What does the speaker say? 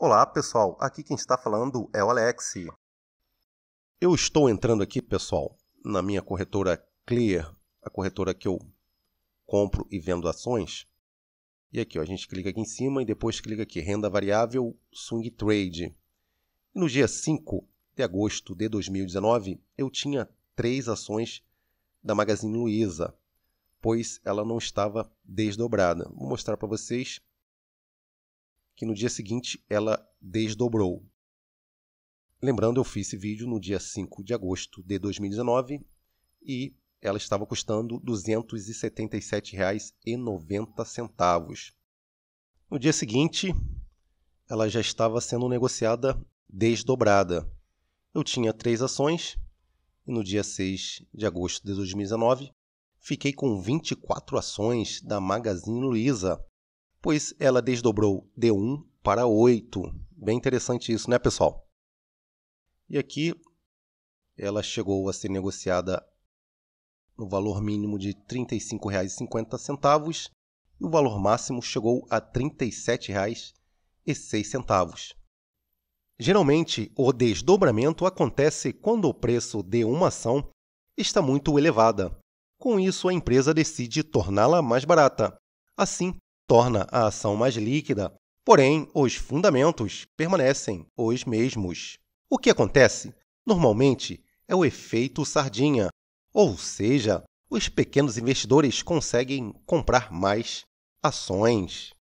Olá, pessoal. Aqui quem está falando é o Alex. Eu estou entrando aqui, pessoal, na minha corretora Clear, a corretora que eu compro e vendo ações. E aqui, ó, a gente clica aqui em cima e depois clica aqui, renda variável Swing Trade. E no dia 5 de agosto de 2019, eu tinha três ações da Magazine Luiza, pois ela não estava desdobrada. Vou mostrar para vocês que no dia seguinte ela desdobrou. Lembrando, eu fiz esse vídeo no dia 5 de agosto de 2019 e ela estava custando R$ 277,90. No dia seguinte, ela já estava sendo negociada desdobrada. Eu tinha três ações e no dia 6 de agosto de 2019 fiquei com 24 ações da Magazine Luiza pois ela desdobrou de 1 para 8. Bem interessante isso, né, pessoal? E aqui ela chegou a ser negociada no valor mínimo de R$ 35,50 e o valor máximo chegou a R$ 37,06. Geralmente, o desdobramento acontece quando o preço de uma ação está muito elevada. Com isso, a empresa decide torná-la mais barata. Assim, torna a ação mais líquida, porém os fundamentos permanecem os mesmos. O que acontece, normalmente, é o efeito sardinha, ou seja, os pequenos investidores conseguem comprar mais ações.